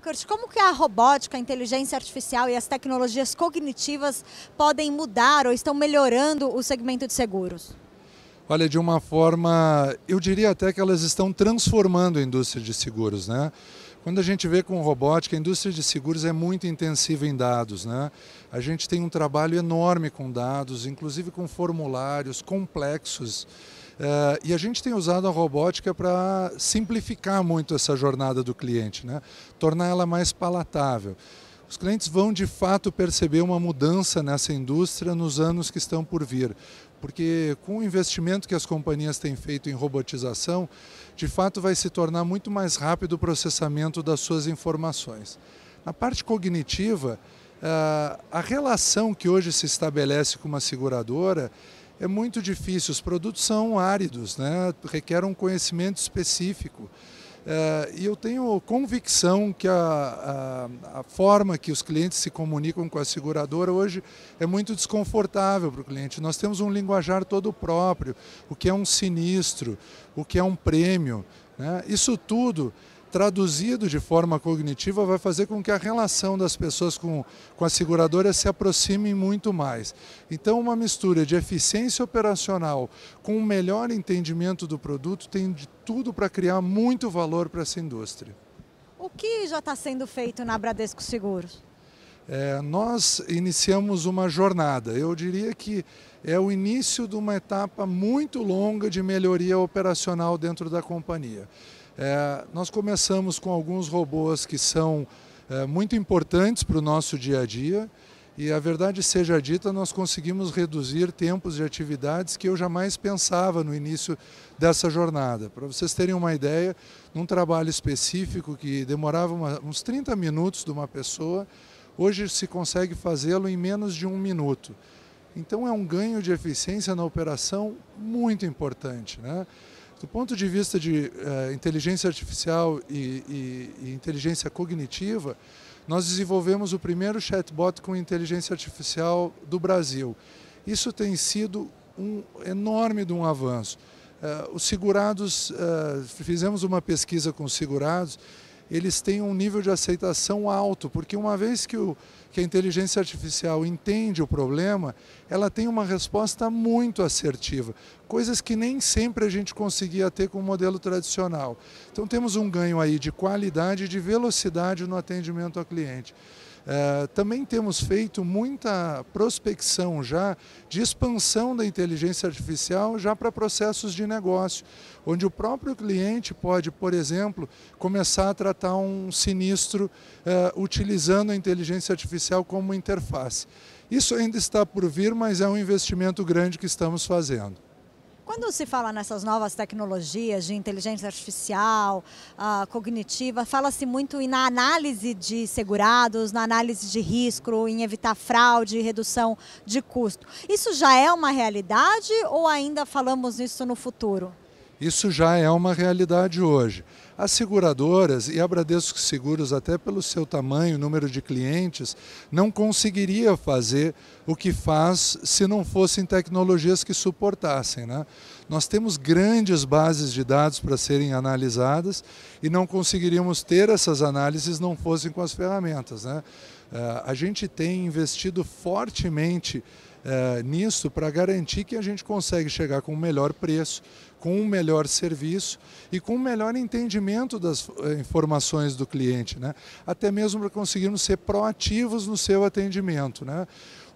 Kurt, como que a robótica, a inteligência artificial e as tecnologias cognitivas podem mudar ou estão melhorando o segmento de seguros? Olha, de uma forma, eu diria até que elas estão transformando a indústria de seguros, né? Quando a gente vê com robótica, a indústria de seguros é muito intensiva em dados, né? A gente tem um trabalho enorme com dados, inclusive com formulários complexos. É, e a gente tem usado a robótica para simplificar muito essa jornada do cliente, né? tornar ela mais palatável. Os clientes vão de fato perceber uma mudança nessa indústria nos anos que estão por vir, porque com o investimento que as companhias têm feito em robotização, de fato vai se tornar muito mais rápido o processamento das suas informações. Na parte cognitiva, é, a relação que hoje se estabelece com uma seguradora é muito difícil. Os produtos são áridos, né? requer um conhecimento específico. Eh, e eu tenho convicção que a, a, a, forma que os clientes se comunicam com a seguradora hoje é muito desconfortável para o cliente. Nós temos um linguajar todo próprio, o que é um sinistro, o que é um prêmio. Né? Isso tudo traduzido de forma cognitiva, vai fazer com que a relação das pessoas com, com a seguradora se aproxime muito mais. Então, uma mistura de eficiência operacional com um melhor entendimento do produto tem de tudo para criar muito valor para essa indústria. O que já está sendo feito na Bradesco Seguros? É, nós iniciamos uma jornada. Eu diria que é o início de uma etapa muito longa de melhoria operacional dentro da companhia. É, nós começamos com alguns robôs que são é, muito importantes para o nosso dia a dia e a verdade seja dita, nós conseguimos reduzir tempos de atividades que eu jamais pensava no início dessa jornada. Para vocês terem uma ideia, num trabalho específico que demorava uma, uns 30 minutos de uma pessoa, hoje se consegue fazê-lo em menos de um minuto. Então é um ganho de eficiência na operação muito importante. Né? Do ponto de vista de uh, inteligência artificial e, e, e, inteligência cognitiva, nós desenvolvemos o primeiro chatbot com inteligência artificial do Brasil. Isso tem sido um enorme de um avanço. Uh, os segurados, uh, fizemos uma pesquisa com os segurados eles têm um nível de aceitação alto, porque uma vez que, o, que a inteligência artificial entende o problema, ela tem uma resposta muito assertiva, coisas que nem sempre a gente conseguia ter com o modelo tradicional. Então temos um ganho aí de qualidade e de velocidade no atendimento ao cliente. É, também temos feito muita prospecção já de expansão da inteligência artificial já para processos de negócio, onde o próprio cliente pode, por exemplo, começar a tratar um sinistro uh, utilizando a inteligência artificial como interface. Isso ainda está por vir, mas é um investimento grande que estamos fazendo. Quando se fala nessas novas tecnologias de inteligência artificial, uh, cognitiva, fala-se muito na análise de segurados, na análise de risco, em evitar fraude, redução de custo. Isso já é uma realidade ou ainda falamos nisso no futuro? Isso já é uma realidade hoje. As seguradoras e a Bradesco Seguros, até pelo seu tamanho, número de clientes, não conseguiria fazer o que faz se não fossem tecnologias que suportassem. Né? Nós temos grandes bases de dados para serem analisadas e não conseguiríamos ter essas análises não fossem com as ferramentas. Né? Eh, a gente tem investido fortemente é, nisso para garantir que a gente consegue chegar com o um melhor preço, com um melhor serviço e com um melhor entendimento das eh, informações do cliente, né? até mesmo para conseguirmos ser proativos no seu atendimento. Né?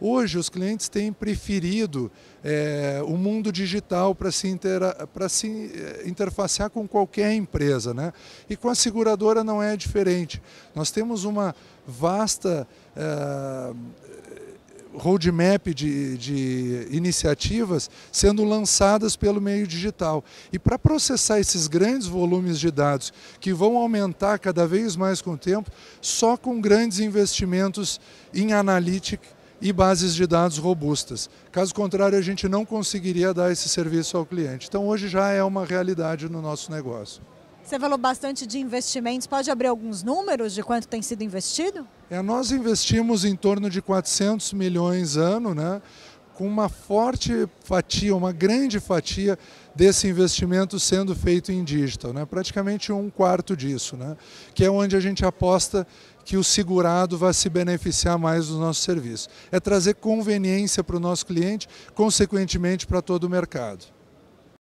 Hoje os clientes têm preferido é, o mundo digital para se, intera se interfacear com qualquer empresa. Né? E com a seguradora não é diferente. Nós temos uma vasta. É, roadmap de, de iniciativas sendo lançadas pelo meio digital. E para processar esses grandes volumes de dados, que vão aumentar cada vez mais com o tempo, só com grandes investimentos em analytics e bases de dados robustas. Caso contrário, a gente não conseguiria dar esse serviço ao cliente. Então, hoje já é uma realidade no nosso negócio. Você falou bastante de investimentos. Pode abrir alguns números de quanto tem sido investido? É, nós investimos em torno de 400 milhões ano, né? com uma forte fatia, uma grande fatia desse investimento sendo feito em digital, né? praticamente um quarto disso, né? que é onde a gente aposta que o segurado vai se beneficiar mais do nosso serviço. É trazer conveniência para o nosso cliente, consequentemente para todo o mercado.